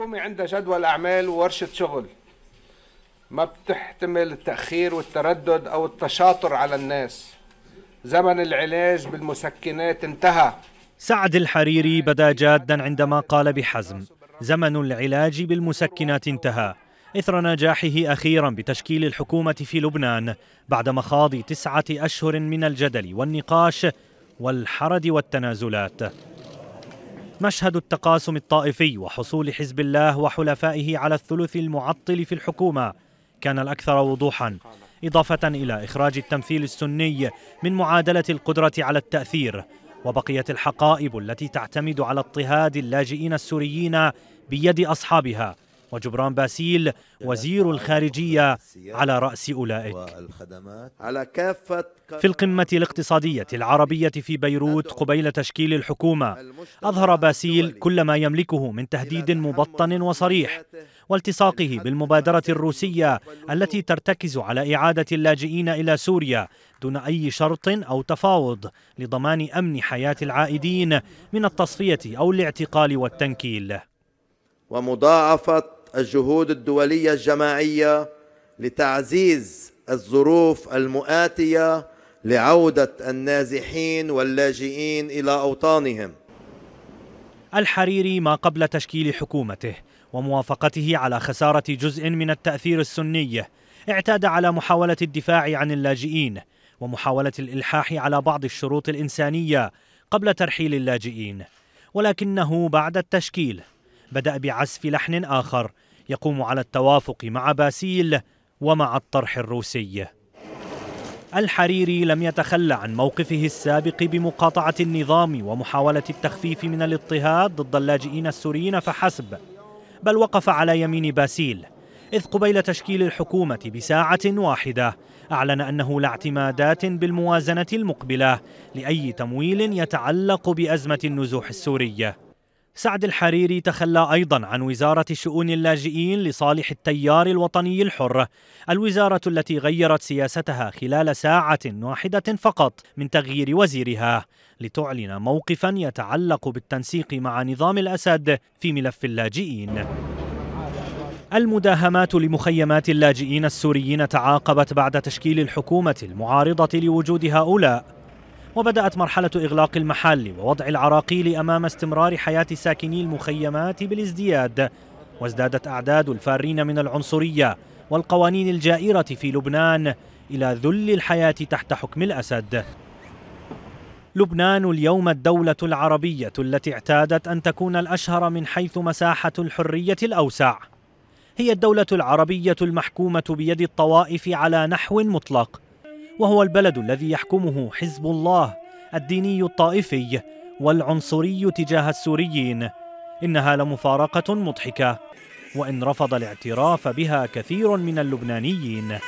الحكومة عندها جدول أعمال وورشة شغل ما بتحتمل التأخير والتردد أو التشاطر على الناس زمن العلاج بالمسكنات انتهى سعد الحريري بدا جادا عندما قال بحزم زمن العلاج بالمسكنات انتهى إثر نجاحه أخيرا بتشكيل الحكومة في لبنان بعد مخاض تسعة أشهر من الجدل والنقاش والحرد والتنازلات مشهد التقاسم الطائفي وحصول حزب الله وحلفائه على الثلث المعطل في الحكومة كان الأكثر وضوحا إضافة إلى إخراج التمثيل السني من معادلة القدرة على التأثير وبقيت الحقائب التي تعتمد على اضطهاد اللاجئين السوريين بيد أصحابها وجبران باسيل وزير الخارجية على رأس أولئك على كافة في القمة الاقتصادية العربية في بيروت قبيل تشكيل الحكومة أظهر باسيل كل ما يملكه من تهديد مبطن وصريح والتصاقه بالمبادرة الروسية التي ترتكز على إعادة اللاجئين إلى سوريا دون أي شرط أو تفاوض لضمان أمن حياة العائدين من التصفية أو الاعتقال والتنكيل ومضاعفة الجهود الدوليه الجماعيه لتعزيز الظروف المؤاتيه لعوده النازحين واللاجئين الى اوطانهم الحريري ما قبل تشكيل حكومته وموافقته على خساره جزء من التاثير السني اعتاد على محاوله الدفاع عن اللاجئين ومحاوله الالحاح على بعض الشروط الانسانيه قبل ترحيل اللاجئين ولكنه بعد التشكيل بدأ بعزف لحن آخر يقوم على التوافق مع باسيل ومع الطرح الروسي الحريري لم يتخلى عن موقفه السابق بمقاطعة النظام ومحاولة التخفيف من الاضطهاد ضد اللاجئين السوريين فحسب بل وقف على يمين باسيل إذ قبيل تشكيل الحكومة بساعة واحدة أعلن أنه لا اعتمادات بالموازنة المقبلة لأي تمويل يتعلق بأزمة النزوح السورية سعد الحريري تخلى ايضا عن وزاره شؤون اللاجئين لصالح التيار الوطني الحر، الوزاره التي غيرت سياستها خلال ساعه واحده فقط من تغيير وزيرها، لتعلن موقفا يتعلق بالتنسيق مع نظام الاسد في ملف اللاجئين. المداهمات لمخيمات اللاجئين السوريين تعاقبت بعد تشكيل الحكومة المعارضة لوجود هؤلاء وبدأت مرحلة إغلاق المحل ووضع العراقيل أمام استمرار حياة ساكني المخيمات بالازدياد وازدادت أعداد الفارين من العنصرية والقوانين الجائرة في لبنان إلى ذل الحياة تحت حكم الأسد لبنان اليوم الدولة العربية التي اعتادت أن تكون الأشهر من حيث مساحة الحرية الأوسع هي الدولة العربية المحكومة بيد الطوائف على نحو مطلق وهو البلد الذي يحكمه حزب الله الديني الطائفي والعنصري تجاه السوريين انها لمفارقه مضحكه وان رفض الاعتراف بها كثير من اللبنانيين